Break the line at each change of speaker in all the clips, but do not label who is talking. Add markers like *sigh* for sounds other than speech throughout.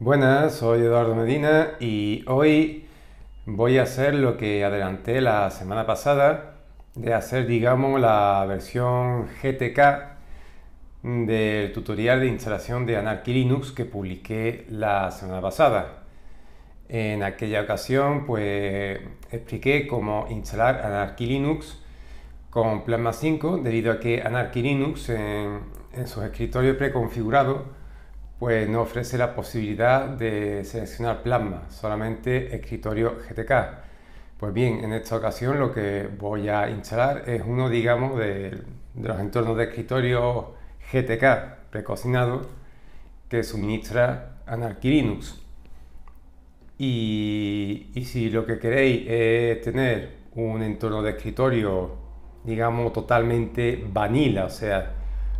Buenas, soy Eduardo Medina y hoy voy a hacer lo que adelanté la semana pasada de hacer, digamos, la versión GTK del tutorial de instalación de Anarchy Linux que publiqué la semana pasada. En aquella ocasión, pues expliqué cómo instalar Anarchy Linux con Plasma 5, debido a que Anarchy Linux en, su sus escritorios preconfigurados pues no ofrece la posibilidad de seleccionar plasma, solamente escritorio GTK. Pues bien, en esta ocasión lo que voy a instalar es uno, digamos, de, los entornos de escritorio GTK precocinado que suministra Anarchy Linux. Y, y si lo que queréis es tener un entorno de escritorio, digamos, totalmente vanilla, o sea,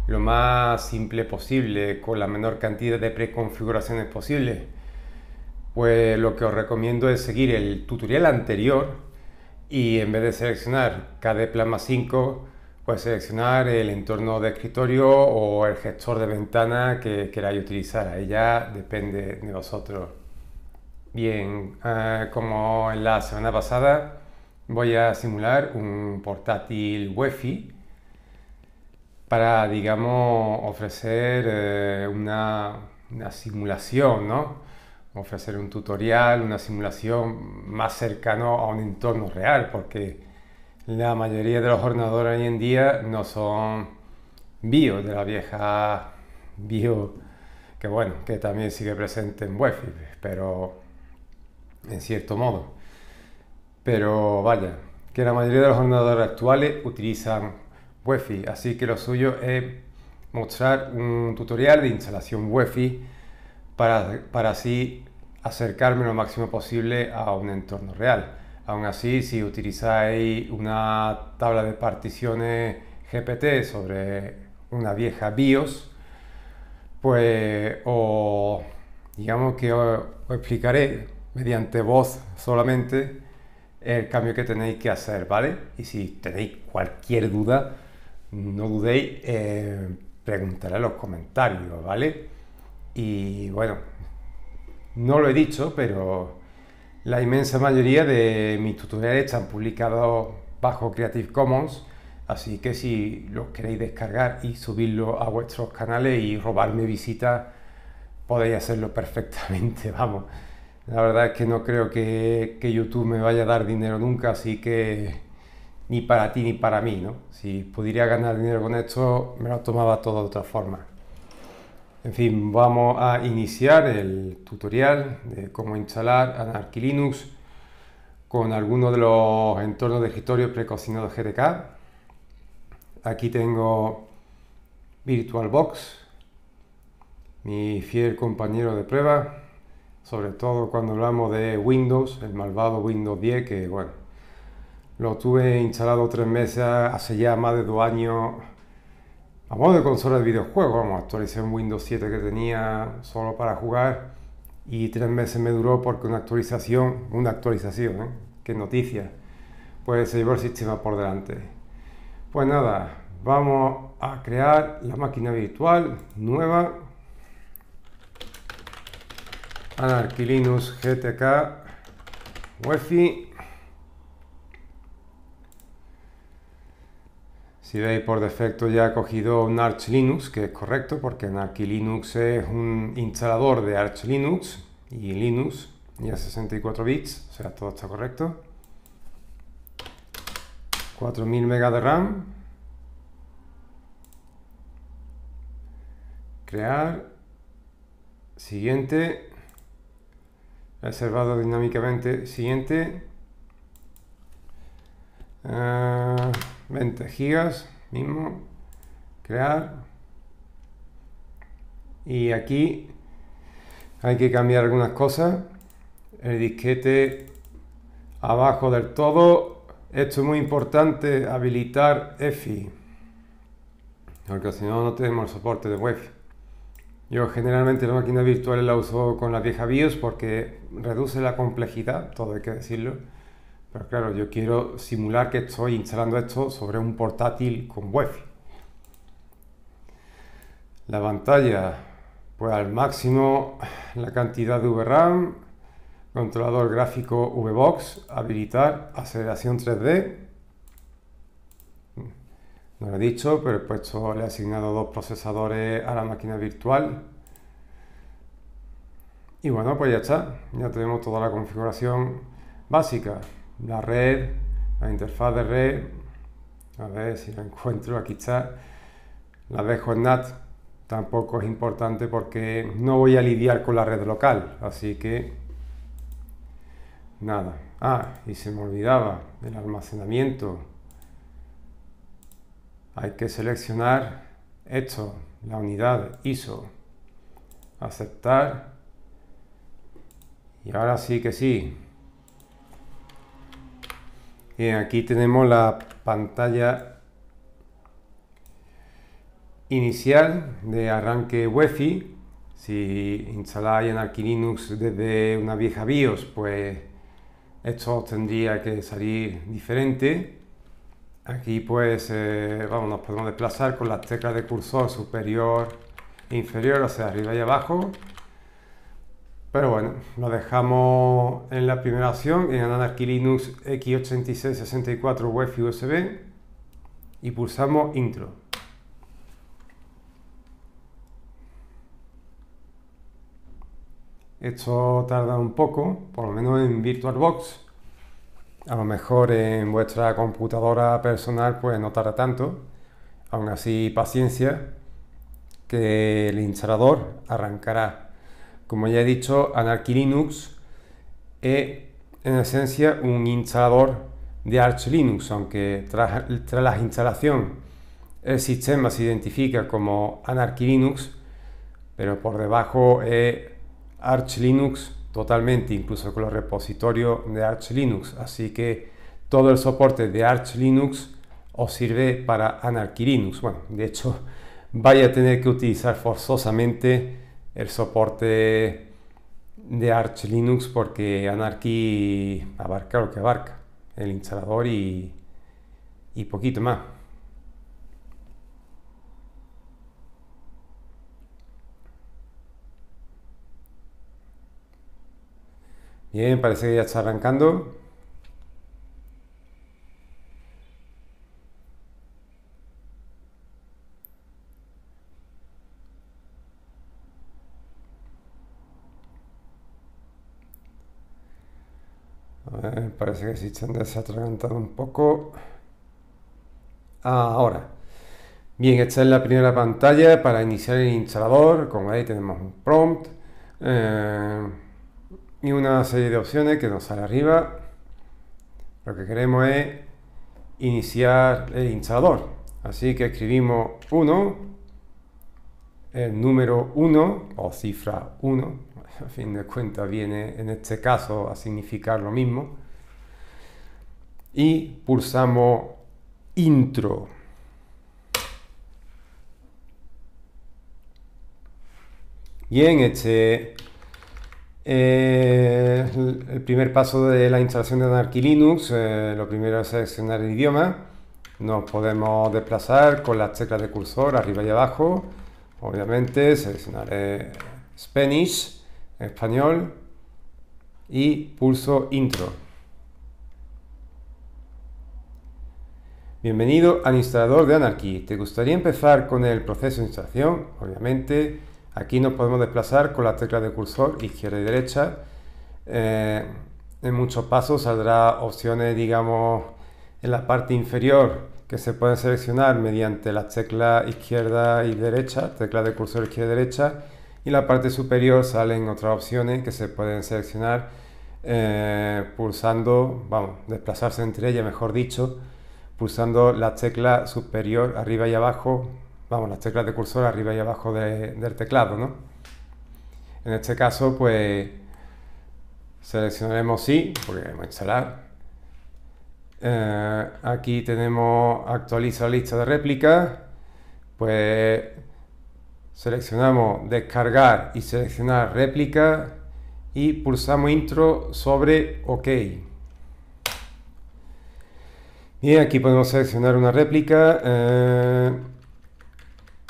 lo más simple posible, con la menor cantidad de preconfiguraciones posible. Pues lo que os recomiendo es seguir el tutorial anterior y en vez de seleccionar KDE Plasma 5, pues seleccionar el entorno de escritorio o el gestor de ventana que queráis utilizar. Ahí ya depende de vosotros. Bien, eh, como en la semana pasada, voy a simular un portátil Wi-Fi para, digamos, ofrecer eh, una, una, simulación, ¿no? Ofrecer un tutorial, una simulación más cercano a un entorno real, porque la mayoría de los ordenadores hoy en día no son bio, de la vieja bio, que bueno, que también sigue presente en wi pero en cierto modo. Pero vaya, que la mayoría de los ordenadores actuales utilizan así que lo suyo es mostrar un tutorial de instalación UEFI para, para así acercarme lo máximo posible a un entorno real. Aún así, si utilizáis una tabla de particiones GPT sobre una vieja BIOS, pues digamos que os explicaré mediante voz solamente el cambio que tenéis que hacer, ¿vale? Y si tenéis cualquier duda, no dudéis preguntaré preguntar en los comentarios, ¿vale? Y bueno, no lo he dicho, pero la inmensa mayoría de mis tutoriales están publicados bajo Creative Commons, así que si los queréis descargar y subirlo a vuestros canales y robarme visitas, podéis hacerlo *laughs* perfectamente, vamos. La verdad es que no creo que YouTube me vaya a dar dinero nunca, así que ni para ti ni para mí, ¿no? Si pudiera ganar dinero con esto, me lo tomaba todo de otra forma. En fin, vamos a iniciar el tutorial de cómo instalar Anarchy Linux con algunos de los entornos de escritorio precocinados GTK. Aquí tengo VirtualBox, mi fiel compañero de prueba, sobre todo cuando hablamos de Windows, el malvado Windows 10, que bueno, lo tuve instalado tres meses, hace ya más de dos años, a modo de consola de videojuegos. Vamos, actualicé un Windows 7 que tenía solo para jugar y tres meses me duró porque una actualización, una actualización, ¿eh? qué noticia, pues se llevó el sistema por delante. Pues nada, vamos a crear la máquina virtual nueva Anarchy GTK Wi-Fi Si veis por defecto ya ha cogido un Arch Linux, que es correcto porque Arch Linux es un instalador de Arch Linux y Linux ya 64 bits, o sea, todo está correcto. 4000 MB de RAM. Crear. Siguiente. Reservado dinámicamente. Siguiente. Eh, 20 gigas, mismo, crear. Y aquí hay que cambiar algunas cosas. El disquete abajo del todo. Esto es muy importante, habilitar EFI. Porque si no, no tenemos el soporte de web. Yo generalmente la máquina virtual la uso con la vieja BIOS porque reduce la complejidad, todo hay que decirlo pero claro, yo quiero simular que estoy instalando esto sobre un portátil con wifi. La pantalla, pues al máximo la cantidad de VRAM, controlador gráfico VBox, habilitar aceleración 3D. No lo he dicho, pero he puesto, le he asignado dos procesadores a la máquina virtual. Y bueno, pues ya está. Ya tenemos toda la configuración básica la red, la interfaz de red. A ver si la encuentro, aquí está. La dejo en NAT. Tampoco es importante porque no voy a lidiar con la red local. Así que nada. Ah, y se me olvidaba el almacenamiento. Hay que seleccionar esto, la unidad ISO. Aceptar. Y ahora sí que sí, aquí tenemos la pantalla inicial de arranque Wi-Fi. Si instaláis Arch Linux desde una vieja BIOS, pues esto tendría que salir diferente. Aquí pues eh, vamos, nos podemos desplazar con las teclas de cursor superior e inferior, o sea, arriba y abajo. Pero bueno, lo dejamos en la primera opción, en Anarchy Linux x86-64 wi USB y pulsamos Intro. Esto tarda un poco, por lo menos en VirtualBox. A lo mejor en vuestra computadora personal pues no tarda tanto. Aún así, paciencia, que el instalador arrancará como ya he dicho, Anarchy Linux es en esencia un instalador de Arch Linux, aunque tras, la instalación el sistema se identifica como Anarchy Linux, pero por debajo es Arch Linux totalmente, incluso con los repositorios de Arch Linux. Así que todo el soporte de Arch Linux os sirve para Anarchy Linux. Bueno, de hecho, *laughs* vaya a tener que utilizar forzosamente el soporte de Arch Linux porque Anarchy abarca lo que abarca, el instalador y, y poquito más. Bien, parece que ya está arrancando. parece que se han desatragantado un poco. Ah, ahora. Bien, esta es la primera pantalla para iniciar el instalador. Como ahí tenemos un prompt eh, y una serie de opciones que nos sale arriba. Lo que queremos es iniciar el instalador. Así que escribimos 1, el número 1 o cifra 1. *laughs* A fin de cuentas viene en este caso a significar lo mismo y pulsamos intro. Bien, este eh, el primer paso de la instalación de Anarchy Linux. Eh, lo primero es seleccionar el idioma. Nos podemos desplazar con las teclas de cursor arriba y abajo. Obviamente seleccionaré eh, Spanish, español y pulso intro. Bienvenido al instalador de Anarchy. ¿Te gustaría empezar con el proceso de instalación? Obviamente, aquí nos podemos desplazar con la tecla de cursor izquierda y derecha. Eh, en muchos pasos saldrá opciones, digamos, en la parte inferior que se pueden seleccionar mediante las teclas izquierda y derecha, tecla de cursor izquierda y derecha, y en la parte superior salen otras opciones que se pueden seleccionar eh, pulsando, vamos, desplazarse entre ellas, mejor dicho, pulsando la tecla superior arriba y abajo, vamos, las teclas de cursor arriba y abajo del teclado, ¿no? En este caso, pues seleccionaremos sí, porque queremos instalar. Eh, aquí tenemos actualiza lista de réplicas, pues seleccionamos descargar y seleccionar réplica y pulsamos intro sobre OK. Bien, aquí podemos seleccionar una réplica. Eh,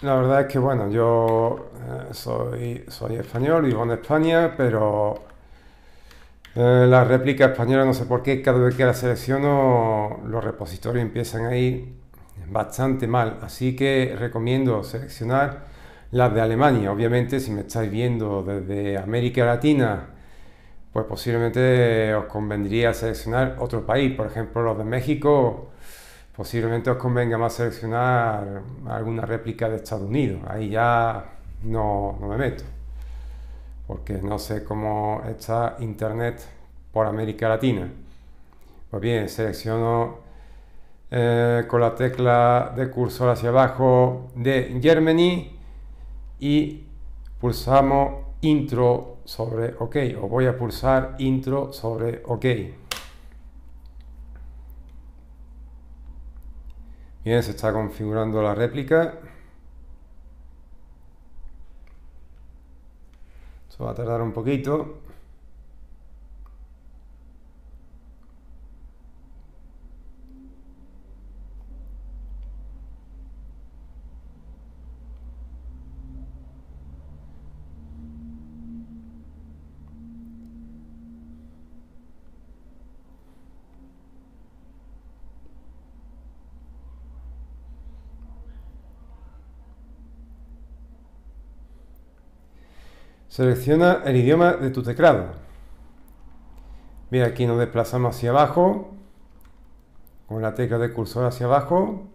la verdad es que, bueno, yo eh, soy, soy español, vivo en España, pero eh, la réplica española, no sé por qué, cada vez que la selecciono, los repositorios empiezan a ir bastante mal. Así que recomiendo seleccionar las de Alemania. Obviamente, si me estáis viendo desde América Latina, pues posiblemente os convendría seleccionar otro país. Por ejemplo, los de México, posiblemente os convenga más seleccionar alguna réplica de Estados Unidos. Ahí ya no, no me meto, porque no sé cómo está Internet por América Latina. Pues bien, selecciono eh, con la tecla de cursor hacia abajo de Germany y pulsamos intro sobre OK o voy a pulsar intro sobre OK. Bien, se está configurando la réplica. Esto va a tardar un poquito. Selecciona el idioma de tu teclado. Bien, aquí nos desplazamos hacia abajo con la tecla de cursor hacia abajo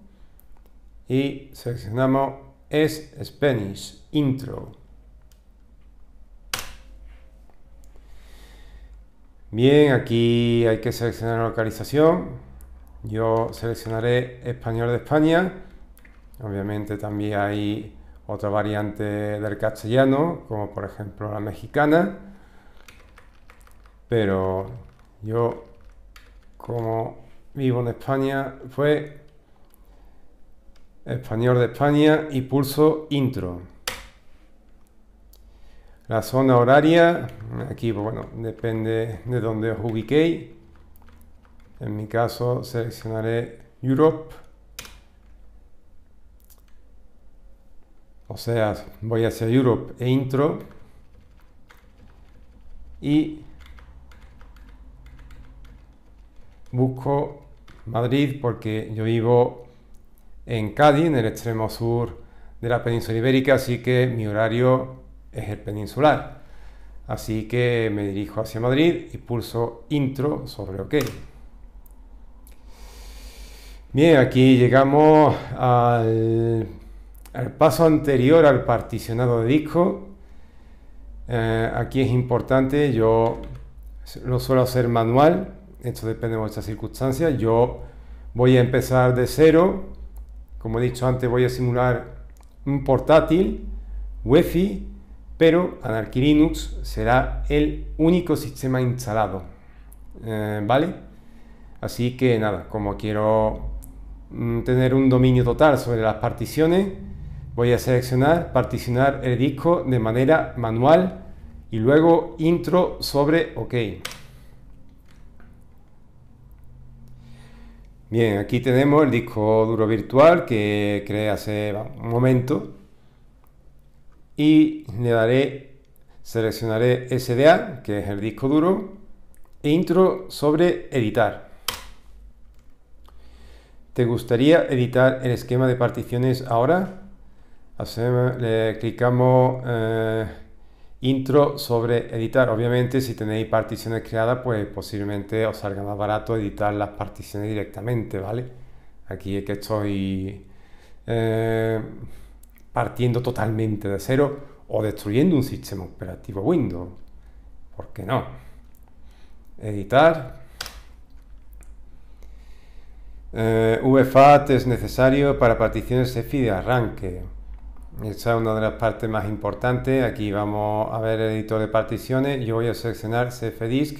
y seleccionamos es Spanish Intro. Bien, aquí hay que seleccionar la localización. Yo seleccionaré español de España. Obviamente también hay otra variante del castellano, como por ejemplo la mexicana. Pero yo, como vivo en España, fue español de España y pulso intro. La zona horaria, aquí bueno, depende de donde os ubiquéis. En mi caso seleccionaré Europe O sea, voy hacia Europe e intro. Y busco Madrid porque yo vivo en Cádiz, en el extremo sur de la península ibérica, así que mi horario es el peninsular. Así que me dirijo hacia Madrid y pulso intro sobre OK. Bien, aquí llegamos al el paso anterior al particionado de disco, eh, aquí es importante, yo lo suelo hacer manual, esto depende de vuestras circunstancias, yo voy a empezar de cero, como he dicho antes voy a simular un portátil, Wi-Fi, pero Anarchy Linux será el único sistema instalado, eh, ¿vale? Así que nada, como quiero mm, tener un dominio total sobre las particiones, Voy a seleccionar, particionar el disco de manera manual y luego intro sobre OK. Bien, aquí tenemos el disco duro virtual que creé hace un momento y le daré, seleccionaré SDA, que es el disco duro, e intro sobre editar. ¿Te gustaría editar el esquema de particiones ahora? Hacemos, le clicamos eh, intro sobre editar. Obviamente si tenéis particiones creadas, pues posiblemente os salga más barato editar las particiones directamente, ¿vale? Aquí es que estoy eh, partiendo totalmente de cero o destruyendo un sistema operativo Windows. ¿Por qué no? Editar. Eh, VFAT es necesario para particiones EFI de e arranque. Esa es una de las partes más importantes. Aquí vamos a ver el editor de particiones. Yo voy a seleccionar CFDisc,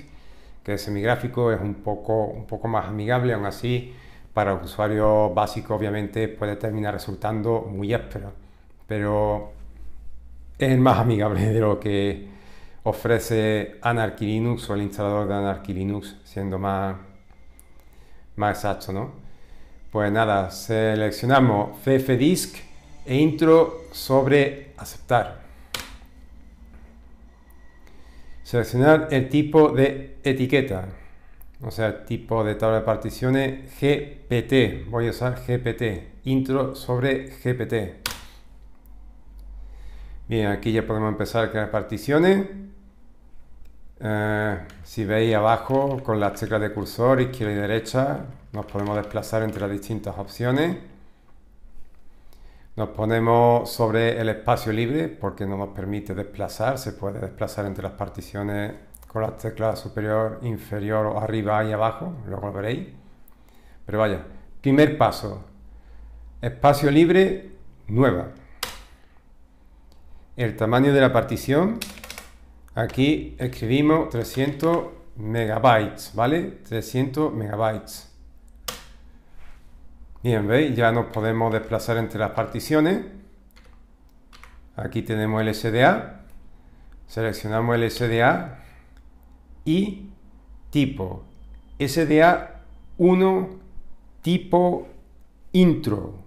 que es mi gráfico, es un poco, un poco más amigable, aún así para usuario básico obviamente puede terminar resultando muy áspero, pero es más amigable de lo que ofrece Anarchy Linux o el instalador de Anarchy Linux, siendo más, más exacto, ¿no? Pues nada, seleccionamos CFDisc e intro sobre aceptar. Seleccionar el tipo de etiqueta, o sea, tipo de tabla de particiones GPT. Voy a usar GPT, intro sobre GPT. Bien, aquí ya podemos empezar a crear particiones. Eh, si veis abajo con las teclas de cursor izquierda y derecha, nos podemos desplazar entre las distintas opciones. Nos ponemos sobre el espacio libre porque no nos permite desplazar, se puede desplazar entre las particiones con las teclas superior, inferior, o arriba y abajo, luego lo veréis. Pero vaya, primer paso, espacio libre, nueva. El tamaño de la partición, aquí escribimos 300 megabytes, ¿vale? 300 megabytes. Bien, veis, ya nos podemos desplazar entre las particiones. Aquí tenemos el SDA. Seleccionamos el SDA y tipo SDA 1 tipo intro.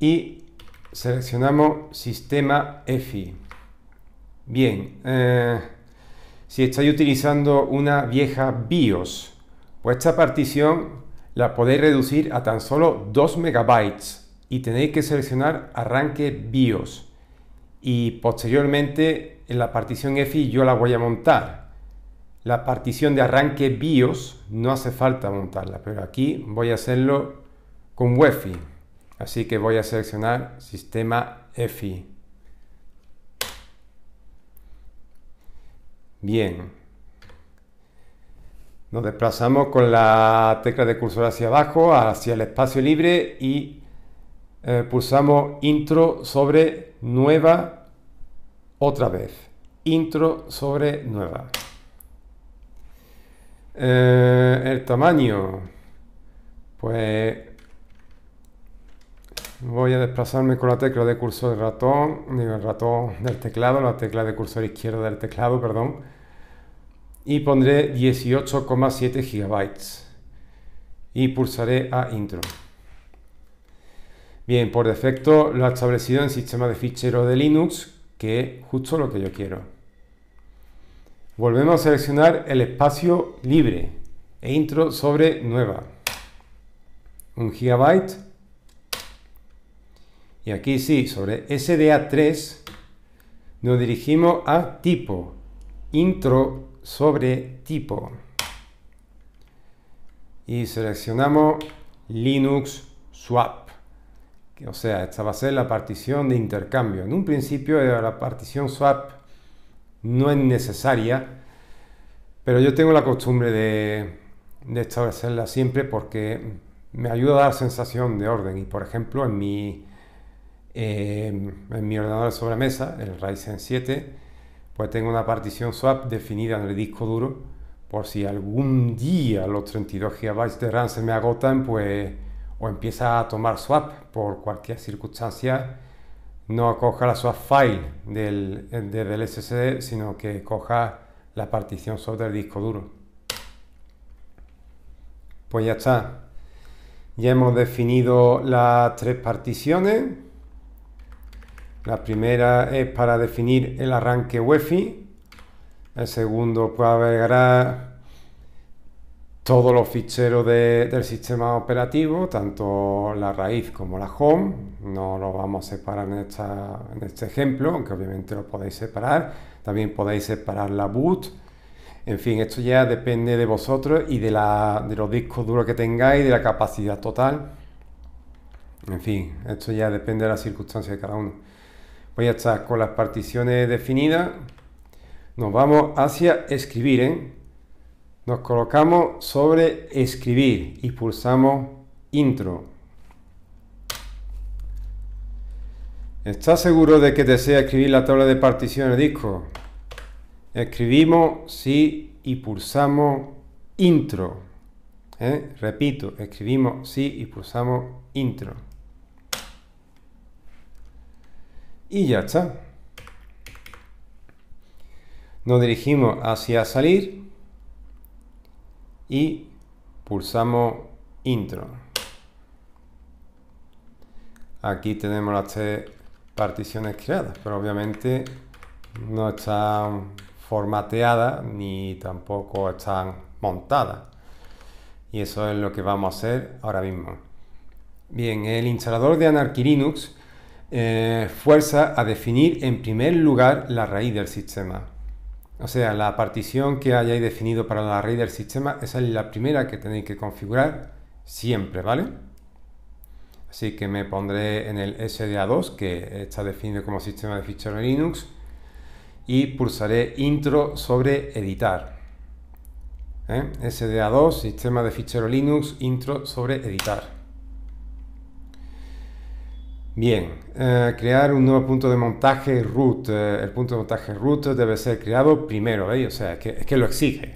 Y seleccionamos sistema EFI. Bien, eh, si estáis utilizando una vieja BIOS, pues esta partición la podéis reducir a tan solo 2 megabytes y tenéis que seleccionar arranque BIOS y posteriormente en la partición EFI yo la voy a montar. La partición de arranque BIOS no hace falta montarla, pero aquí voy a hacerlo con UEFI. Así que voy a seleccionar sistema EFI. Bien, nos desplazamos con la tecla de cursor hacia abajo, hacia el espacio libre y eh, pulsamos intro sobre nueva otra vez. Intro sobre nueva. Eh, el tamaño. Pues voy a desplazarme con la tecla de cursor del ratón, el ratón del teclado, la tecla de cursor izquierda del teclado, perdón y pondré 18,7 GB y pulsaré a intro. Bien, por defecto lo ha establecido en sistema de fichero de Linux, que es justo lo que yo quiero. Volvemos a seleccionar el espacio libre e intro sobre nueva. Un gigabyte. Y aquí sí, sobre SDA3 nos dirigimos a tipo intro sobre tipo. Y seleccionamos Linux Swap. O sea, esta va a ser la partición de intercambio. En un principio la partición swap no es necesaria, pero yo tengo la costumbre de, establecerla siempre porque me ayuda a dar sensación de orden. Y por ejemplo, en mi, eh, en mi ordenador sobremesa, el Ryzen 7, pues tengo una partición swap definida en el disco duro por si algún día los 32 GB de RAM se me agotan, pues o empieza a tomar swap por cualquier circunstancia, no coja la swap file del, SSD, eh, sino que coja la partición swap del disco duro. Pues ya está. Ya hemos definido las tres particiones. La primera es para definir el arranque UEFI. El segundo puede agregará todos los ficheros del sistema operativo, tanto la raíz como la home. No lo vamos a separar en, este ejemplo, aunque obviamente lo podéis separar. También podéis separar la boot. En fin, esto ya depende de vosotros y de, de los discos duros que tengáis, y de la capacidad total. En fin, esto ya depende de las circunstancias de cada uno. Voy a estar con las particiones definidas. Nos vamos hacia escribir. ¿eh? Nos colocamos sobre escribir y pulsamos intro. ¿Estás seguro de que desea escribir la tabla de particiones disco? Escribimos sí y pulsamos intro. ¿eh? Repito, escribimos sí y pulsamos intro. y ya está. Nos dirigimos hacia salir y pulsamos intro. Aquí tenemos las tres particiones creadas, pero obviamente no están formateadas ni tampoco están montadas. Y eso es lo que vamos a hacer ahora mismo. Bien, el instalador de Anarchy Linux eh, fuerza a definir en primer lugar la raíz del sistema. O sea, la partición que hayáis definido para la raíz del sistema, esa es la primera que tenéis que configurar siempre, ¿vale? Así que me pondré en el SDA2, que está definido como sistema de fichero Linux, y pulsaré intro sobre editar. ¿Eh? sda SDA2, sistema de fichero Linux, intro sobre editar. Bien, eh, crear un nuevo punto de montaje root. Eh, el punto de montaje root debe ser creado primero, ¿veis? O sea, es que, lo exige.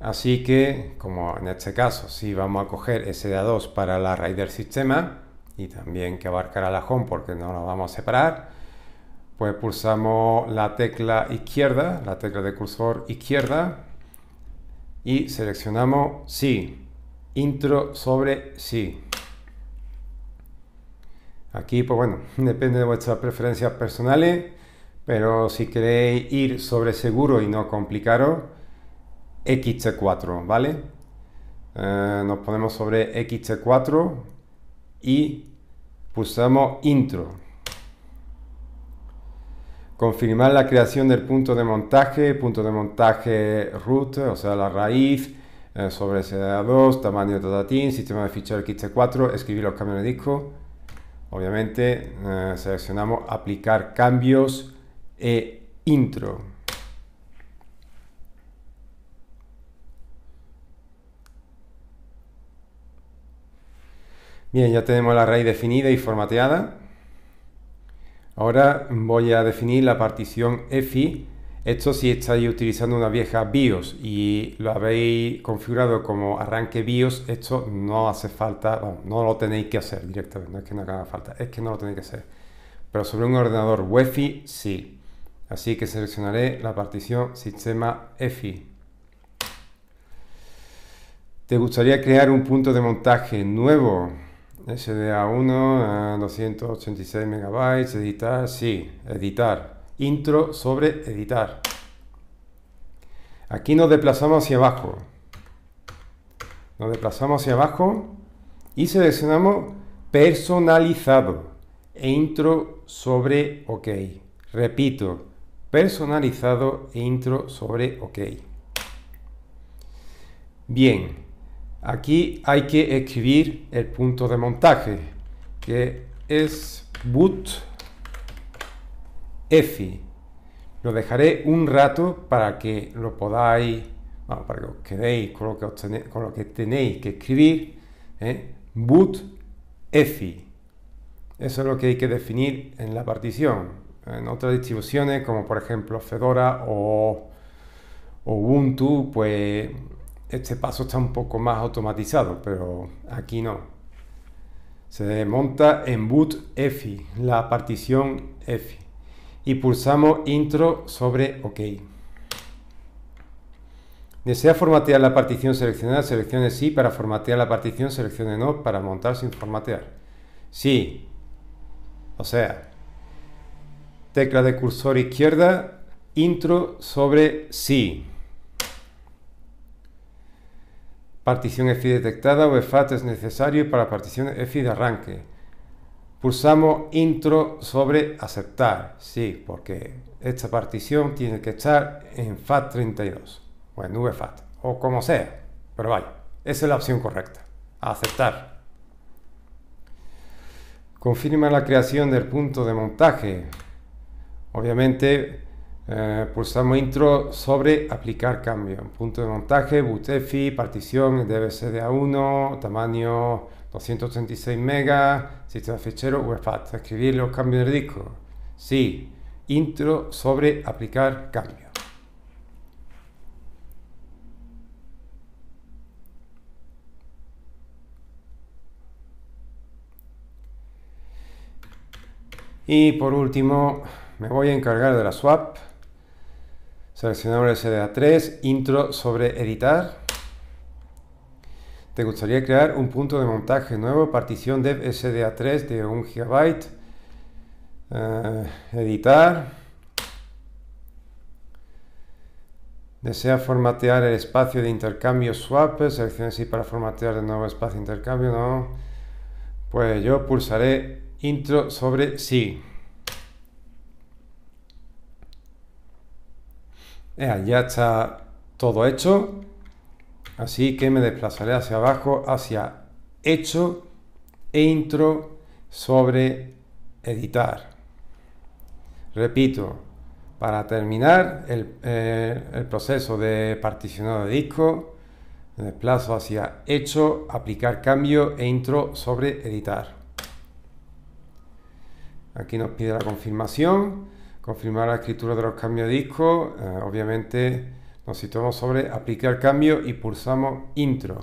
Así que, como en este caso, si vamos a coger SDA2 para la raíz del sistema y también que abarcará la home porque no la vamos a separar, pues pulsamos la tecla izquierda, la tecla de cursor izquierda y seleccionamos sí, intro sobre sí. Aquí, pues bueno, *laughs* depende de vuestras preferencias personales, ¿eh? pero si queréis ir sobre seguro y no complicaros, XT4, ¿vale? Eh, nos ponemos sobre XT4 y pulsamos intro. Confirmar la creación del punto de montaje, punto de montaje root, o sea, la raíz, eh, sobre ese 2 tamaño de datatin, sistema de ficheros XT4, escribir los cambios de disco Obviamente eh, seleccionamos aplicar cambios e intro. Bien, ya tenemos la raíz definida y formateada. Ahora voy a definir la partición EFI esto si estáis utilizando una vieja BIOS y lo habéis configurado como arranque BIOS, esto no hace falta, no lo tenéis que hacer directamente, no es que no haga falta, es que no lo tenéis que hacer. Pero sobre un ordenador wi sí. Así que seleccionaré la partición sistema EFI. ¿Te gustaría crear un punto de montaje nuevo? SDA1, 286 MB, editar, sí, editar intro sobre editar. Aquí nos desplazamos hacia abajo. Nos desplazamos hacia abajo y seleccionamos personalizado e intro sobre OK. Repito, personalizado e intro sobre OK. Bien, aquí hay que escribir el punto de montaje, que es boot EFI. Lo dejaré un rato para que lo podáis, para que os quedéis con lo que, tenéis, con lo que tenéis que escribir. ¿eh? Boot EFI. Eso es lo que hay que definir en la partición. En otras distribuciones, como por ejemplo Fedora o, o Ubuntu, pues este paso está un poco más automatizado, pero aquí no se monta en boot EFI, la partición EFI y pulsamos Intro sobre OK. ¿Desea formatear la partición seleccionada? Seleccione sí para formatear la partición, seleccione no para montar sin formatear. Sí. O sea, tecla de cursor izquierda, intro sobre sí. Partición EFI detectada o es necesario para partición EFI de arranque. Pulsamos intro sobre aceptar. Sí, porque esta partición tiene que estar en FAT32 o en VFAT o como sea. Pero vaya, esa es la opción correcta. Aceptar. Confirma la creación del punto de montaje. Obviamente eh, pulsamos intro sobre aplicar cambio. Punto de montaje, EFI, partición, a 1 tamaño 236 megas, sistema fichero, WebFAT. Escribir los cambios del disco. Sí. Intro sobre aplicar cambio. Y por último, me voy a encargar de la swap. el SDA3, intro sobre editar. ¿Te gustaría crear un punto de montaje nuevo, partición dev SDA3 de un gigabyte eh, editar. Desea formatear el espacio de intercambio swap. selecciona si para formatear el nuevo espacio de intercambio. No. Pues yo pulsaré intro sobre sí. ya está todo hecho. Así que me desplazaré hacia abajo, hacia hecho e intro sobre editar. Repito, para terminar el, eh, proceso de particionado de disco, me desplazo hacia hecho, aplicar cambio e intro sobre editar. Aquí nos pide la confirmación, confirmar la escritura de los cambios de disco, eh, obviamente nos situamos sobre aplicar cambio y pulsamos intro.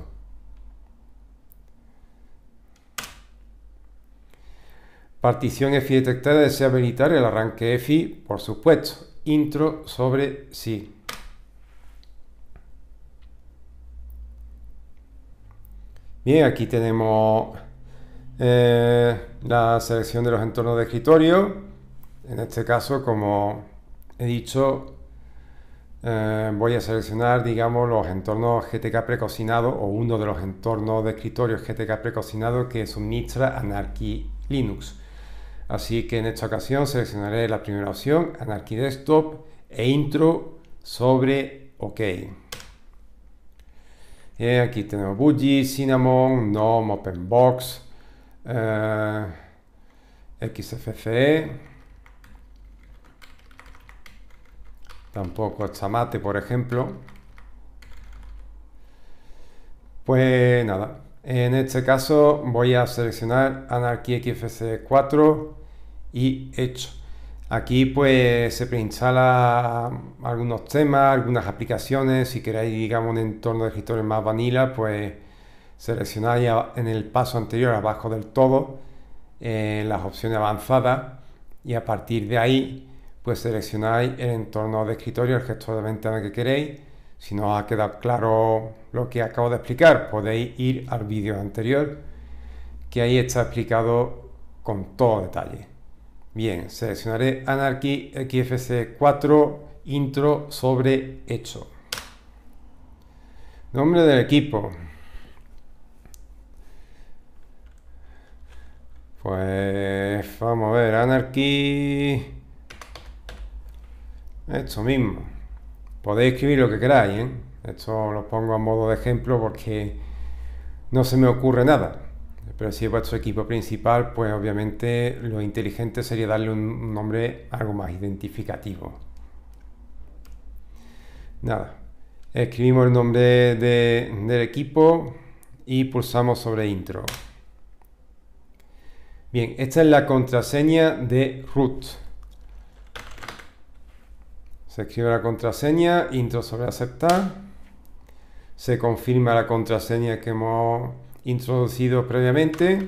Partición EFI detectada desea habilitar el arranque EFI, por supuesto. Intro sobre sí. Bien, aquí tenemos eh, la selección de los entornos de escritorio. En este caso, como he dicho, eh, voy a seleccionar, digamos, los entornos GTK precocinado o uno de los entornos de escritorio GTK precocinado que suministra Anarchy Linux. Así que en esta ocasión seleccionaré la primera opción, Anarchy Desktop e intro sobre OK. aquí tenemos Buggy, Cinnamon, GNOME, OpenBox, eh, XFCE. tampoco chamate, por ejemplo. Pues nada, en este caso voy a seleccionar Anarchy XFC4 y hecho. Aquí pues se preinstala algunos temas, algunas aplicaciones. Si queréis, digamos, un entorno de escritorio más vanilla, pues seleccionáis en el paso anterior, abajo del todo, eh, las opciones avanzadas y a partir de ahí pues seleccionáis el entorno de escritorio, el gestor de ventana que queréis. Si no os ha quedado claro lo que acabo de explicar, podéis ir al vídeo anterior, que ahí está explicado con todo detalle. Bien, seleccionaré Anarchy XFC4 intro sobre hecho. Nombre del equipo. Pues vamos a ver, Anarchy esto mismo. Podéis escribir lo que queráis, ¿eh? Esto lo pongo a modo de ejemplo porque no se me ocurre nada. Pero si es vuestro equipo principal, pues obviamente lo inteligente sería darle un nombre algo más identificativo. Nada. Escribimos el nombre del equipo y pulsamos sobre intro. Bien, esta es la contraseña de root. Se escribe la contraseña, intro sobre aceptar. Se confirma la contraseña que hemos introducido previamente.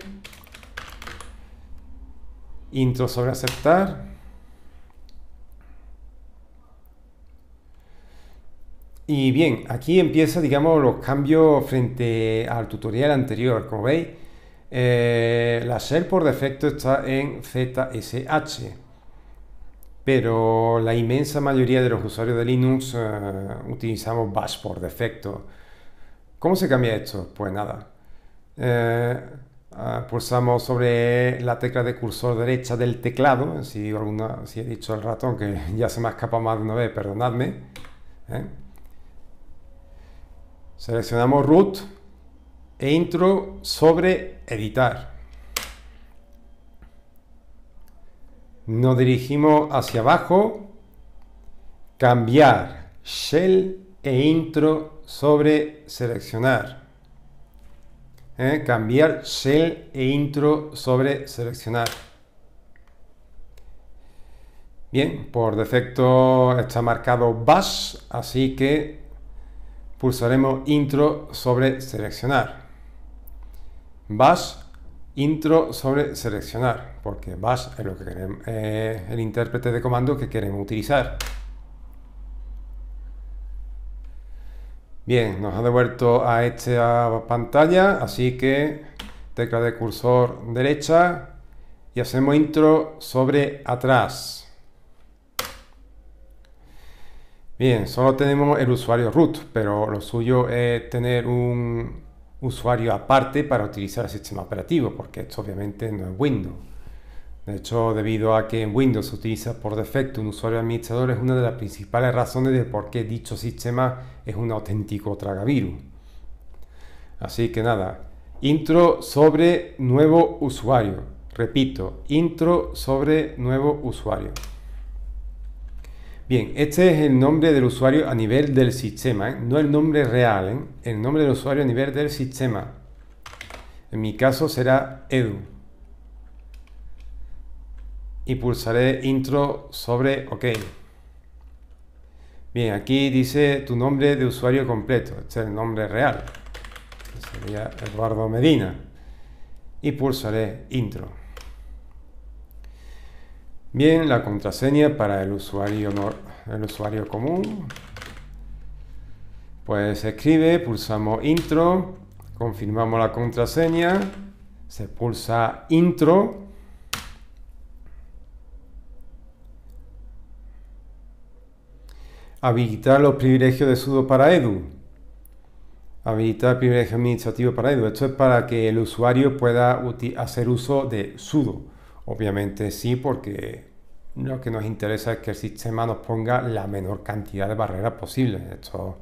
Intro sobre aceptar. Y bien, aquí empieza, digamos, los cambios frente al tutorial anterior. Como veis, eh, la shell por defecto está en ZSH pero la inmensa mayoría de los usuarios de Linux eh, utilizamos Bash por defecto. ¿Cómo se cambia esto? Pues nada. Eh, ah, pulsamos sobre la tecla de cursor derecha del teclado. Si, alguna, si he dicho el ratón, que *laughs* ya se me ha escapado más de una vez, perdonadme. ¿eh? Seleccionamos root e intro sobre editar. nos dirigimos hacia abajo, cambiar, shell e intro sobre seleccionar. ¿eh? Cambiar shell e intro sobre seleccionar. Bien, por defecto está marcado bash, así que pulsaremos intro sobre seleccionar. Bash, intro sobre seleccionar porque bash es lo que eh, el intérprete de comando que queremos utilizar. Bien, nos ha devuelto a esta pantalla, así que tecla de cursor derecha y hacemos intro sobre atrás. Bien, solo tenemos el usuario root, pero lo suyo es tener un usuario aparte para utilizar el sistema operativo, porque esto obviamente no es Windows. De hecho, debido a que en Windows se utiliza por defecto un usuario administrador, es una de las principales razones de por qué dicho sistema es un auténtico tragavirus. Así que nada, intro sobre nuevo usuario. Repito, intro sobre nuevo usuario. Bien, este es el nombre del usuario a nivel del sistema, ¿eh? no el nombre real, ¿eh? el nombre del usuario a nivel del sistema. En mi caso será Edu y pulsaré intro sobre OK. Bien, aquí dice tu nombre de usuario completo, este es el nombre real, sería Eduardo Medina, y pulsaré intro. Bien, la contraseña para el usuario, el usuario común, pues se escribe, pulsamos intro, confirmamos la contraseña, se pulsa intro habilitar los privilegios de sudo para Edu. Habilitar privilegios administrativos para Edu. Esto es para que el usuario pueda hacer uso de sudo. Obviamente sí, porque lo que nos interesa es que el sistema nos ponga la menor cantidad de barreras posible. Esto,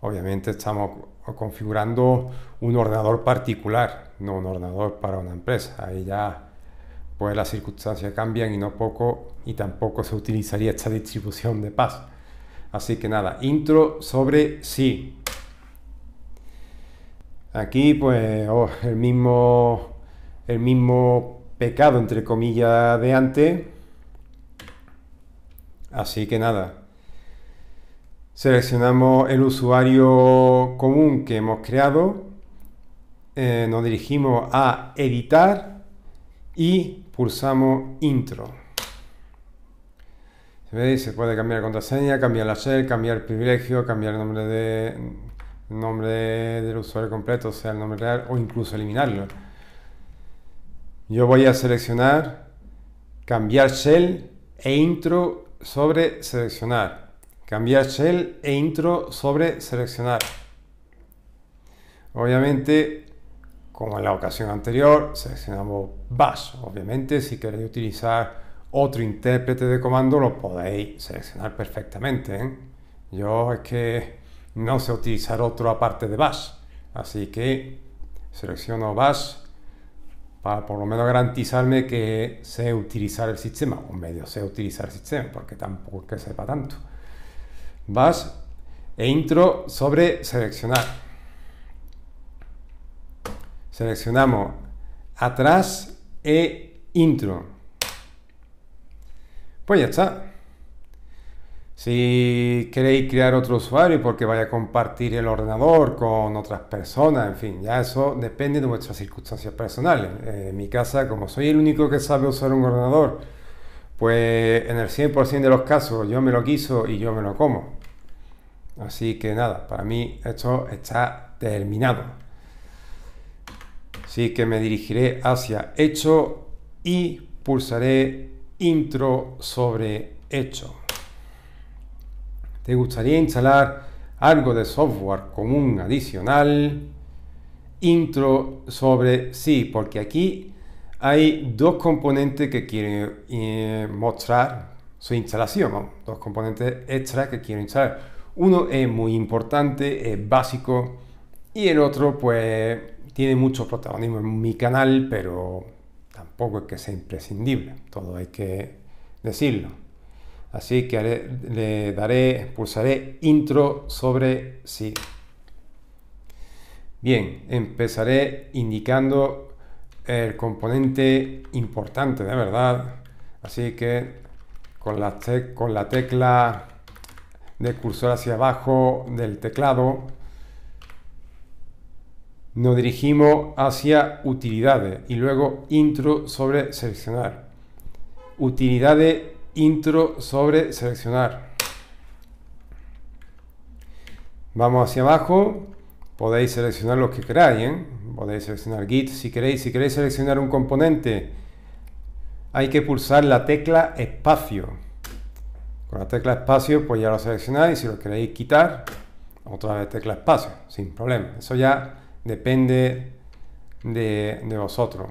obviamente, estamos configurando un ordenador particular, no un ordenador para una empresa. Ahí ya, pues las circunstancias cambian y no poco, y tampoco se utilizaría esta distribución de paz. Así que nada, intro sobre sí. Aquí pues oh, el, mismo, el mismo pecado, entre comillas, de antes. Así que nada, seleccionamos el usuario común que hemos creado, eh, nos dirigimos a editar y pulsamos intro. Se puede cambiar contraseña, cambiar la shell, cambiar privilegio, cambiar el nombre, de, nombre del usuario completo, o sea, el nombre real, o incluso eliminarlo. Yo voy a seleccionar cambiar shell e intro sobre seleccionar. Cambiar shell e intro sobre seleccionar. Obviamente, como en la ocasión anterior, seleccionamos bash. Obviamente, si queréis utilizar otro intérprete de comando lo podéis seleccionar perfectamente. ¿eh? Yo es que no sé utilizar otro aparte de bash, así que selecciono bash para por lo menos garantizarme que sé utilizar el sistema, o medio sé utilizar el sistema, porque tampoco es que sepa tanto. Bash e intro sobre seleccionar. Seleccionamos atrás e intro. Pues ya está. Si queréis crear otro usuario porque vaya a compartir el ordenador con otras personas, en fin, ya eso depende de vuestras circunstancias personales. Eh, en mi casa, como soy el único que sabe usar un ordenador, pues en el 100% de los casos yo me lo quiso y yo me lo como. Así que nada, para mí esto está terminado. Así que me dirigiré hacia hecho y pulsaré intro sobre hecho. ¿Te gustaría instalar algo de software común adicional? Intro sobre sí, porque aquí hay dos componentes que quiero eh, mostrar su instalación, dos componentes extra que quiero instalar. Uno es muy importante, es básico, y el otro pues tiene mucho protagonismo en mi canal, pero poco es que sea imprescindible, todo hay que decirlo. Así que le daré, pulsaré intro sobre sí. Bien, empezaré indicando el componente importante de verdad. Así que con la, con la tecla de cursor hacia abajo del teclado nos dirigimos hacia utilidades y luego intro sobre seleccionar. Utilidades, intro sobre seleccionar. Vamos hacia abajo, podéis seleccionar los que queráis, ¿eh? podéis seleccionar Git si queréis, si queréis seleccionar un componente hay que pulsar la tecla espacio. Con la tecla espacio, pues ya lo seleccionáis. Si lo queréis quitar, otra vez tecla espacio, sin problema. Eso ya depende de, vosotros.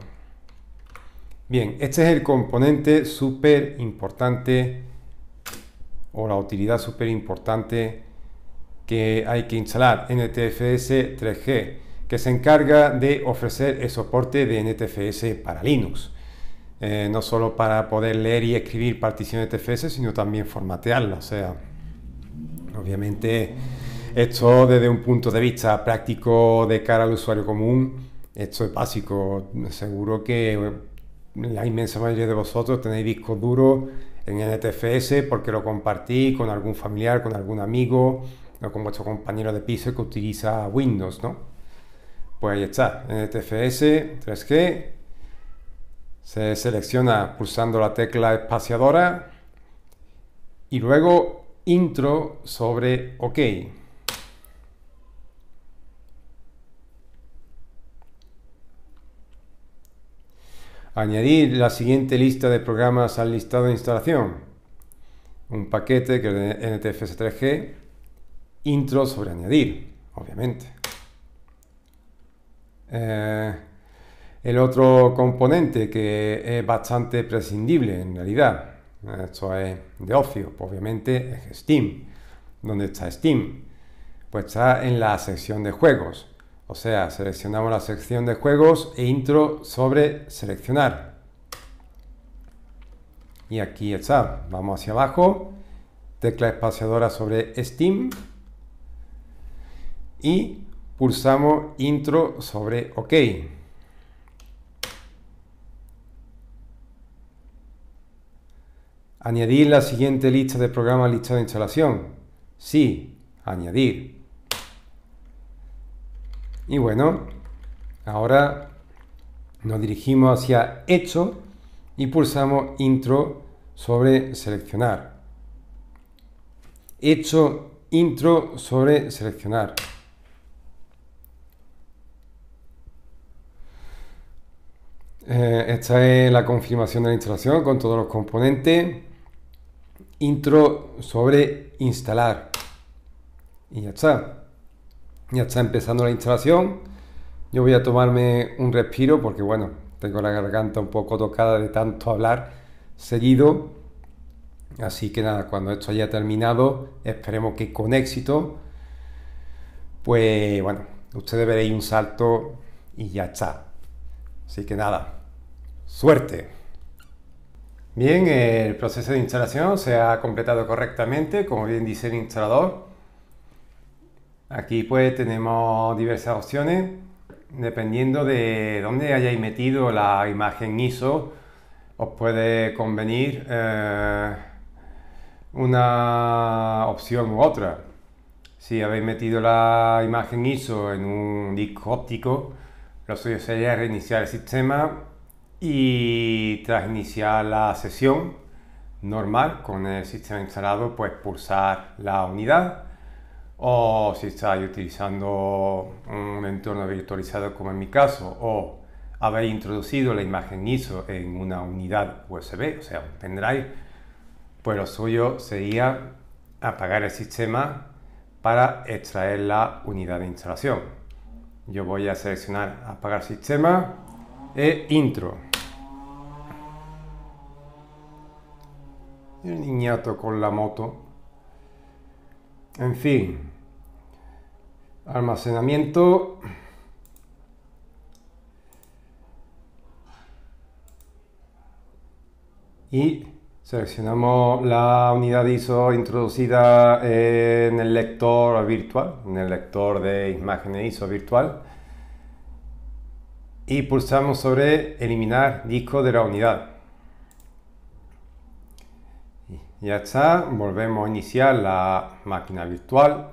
Bien, este es el componente súper importante o la utilidad súper importante que hay que instalar, NTFS 3G, que se encarga de ofrecer el soporte de NTFS para Linux. Eh, no solo para poder leer y escribir particiones TFS, sino también formatearla. O sea, obviamente esto desde un punto de vista práctico de cara al usuario común, esto es básico. Seguro que la inmensa mayoría de vosotros tenéis disco duro en NTFS porque lo compartís con algún familiar, con algún amigo con vuestro compañero de piso que utiliza Windows, ¿no? Pues ahí está, NTFS 3G. Se selecciona pulsando la tecla espaciadora y luego intro sobre OK. Añadir la siguiente lista de programas al listado de instalación. Un paquete que es de NTFS 3G. Intro sobre añadir, obviamente. Eh, el otro componente que es bastante prescindible en realidad, esto es de ocio, pues obviamente es Steam. ¿Dónde está Steam? Pues está en la sección de juegos. O sea, seleccionamos la sección de juegos e intro sobre seleccionar. Y aquí está. Vamos hacia abajo. Tecla espaciadora sobre Steam. Y pulsamos intro sobre OK. Añadir la siguiente lista de programas lista de instalación. Sí, añadir. Y bueno, ahora nos dirigimos hacia Hecho y pulsamos Intro sobre Seleccionar. Hecho Intro sobre Seleccionar. Eh, esta es la confirmación de la instalación con todos los componentes. Intro sobre instalar. Y ya está. Ya está empezando la instalación. Yo voy a tomarme un respiro porque, bueno, tengo la garganta un poco tocada de tanto hablar seguido. Así que nada, cuando esto haya terminado, esperemos que con éxito, pues bueno, ustedes veréis un salto y ya está. Así que nada, suerte. Bien, el proceso de instalación se ha completado correctamente, como bien dice el instalador. Aquí pues tenemos diversas opciones dependiendo de dónde hayáis metido la imagen ISO, os puede convenir eh, una opción u otra. Si habéis metido la imagen ISO en un disco óptico, lo suyo sería reiniciar el sistema y tras iniciar la sesión normal con el sistema instalado, pues pulsar la unidad o si estáis utilizando un entorno virtualizado como en mi caso, o habéis introducido la imagen ISO en una unidad USB, o sea, un pendrive, pues lo suyo sería apagar el sistema para extraer la unidad de instalación. Yo voy a seleccionar apagar sistema e intro. El niñato con la moto. En fin, almacenamiento. Y seleccionamos la unidad ISO introducida en el lector virtual, en el lector de imágenes ISO virtual. Y pulsamos sobre eliminar disco de la unidad. Ya está, volvemos a iniciar la máquina virtual.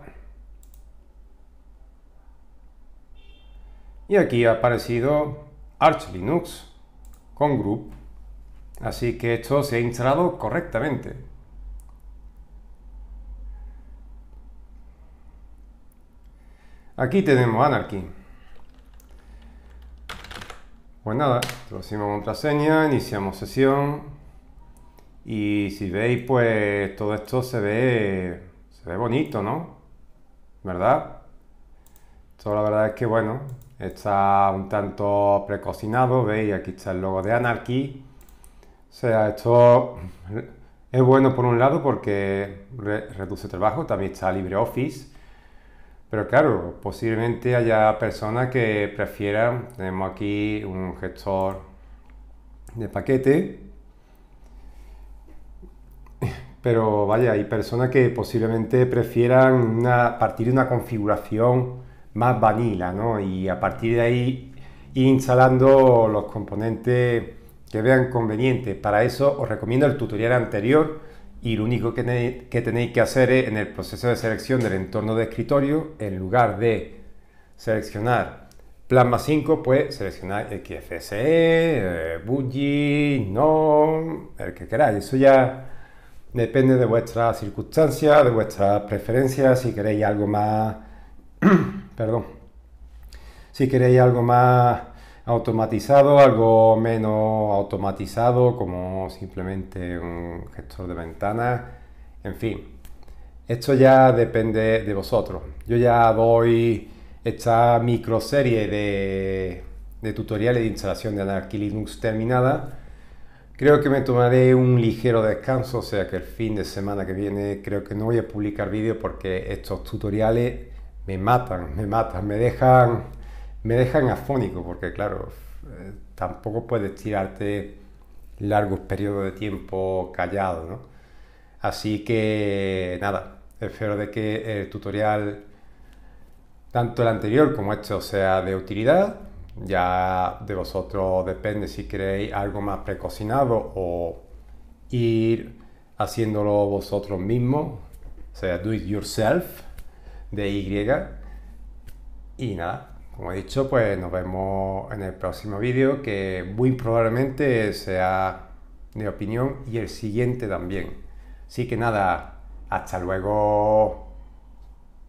Y aquí ha aparecido Arch Linux con group. Así que esto se ha instalado correctamente. Aquí tenemos Anarchy. Pues nada, introducimos contraseña, iniciamos sesión. Y si veis, pues todo esto se ve, se ve bonito, ¿no? ¿Verdad? Esto la verdad es que, bueno, está un tanto precocinado, veis, aquí está el logo de Anarchy. O sea, esto es bueno por un lado porque reduce trabajo, también está LibreOffice. Pero claro, posiblemente haya personas que prefieran, tenemos aquí un gestor de paquete, pero vaya, hay personas que posiblemente prefieran una, partir de una configuración más vanilla, ¿no? Y a partir de ahí ir instalando los componentes que vean conveniente Para eso os recomiendo el tutorial anterior y lo único que, tenéis que, tenéis que hacer es en el proceso de selección del entorno de escritorio, en lugar de seleccionar Plasma 5, pues seleccionar XFCE, Buggy, Budgie, no, el que queráis. Eso ya Depende de vuestras circunstancia, de vuestras preferencias, si queréis algo más... *clears throat* perdón. Si queréis algo más automatizado, algo menos automatizado, como simplemente un gestor de ventanas, en fin. Esto ya depende de vosotros. Yo ya doy esta microserie de, de tutoriales de instalación de Anarchy Linux terminada Creo que me tomaré un ligero descanso, o sea que el fin de semana que viene creo que no voy a publicar vídeos porque estos tutoriales me matan, me matan, me dejan, me dejan afónico porque claro, eh, tampoco puedes tirarte largos periodos de tiempo callado, ¿no? Así que nada, espero de que el tutorial, tanto el anterior como este, sea de utilidad ya de vosotros depende si queréis algo más precocinado o ir haciéndolo vosotros mismos, o sea, do it yourself de Y. Y nada, como he dicho, pues nos vemos en el próximo vídeo que muy probablemente sea de opinión y el siguiente también. Así que nada, hasta luego.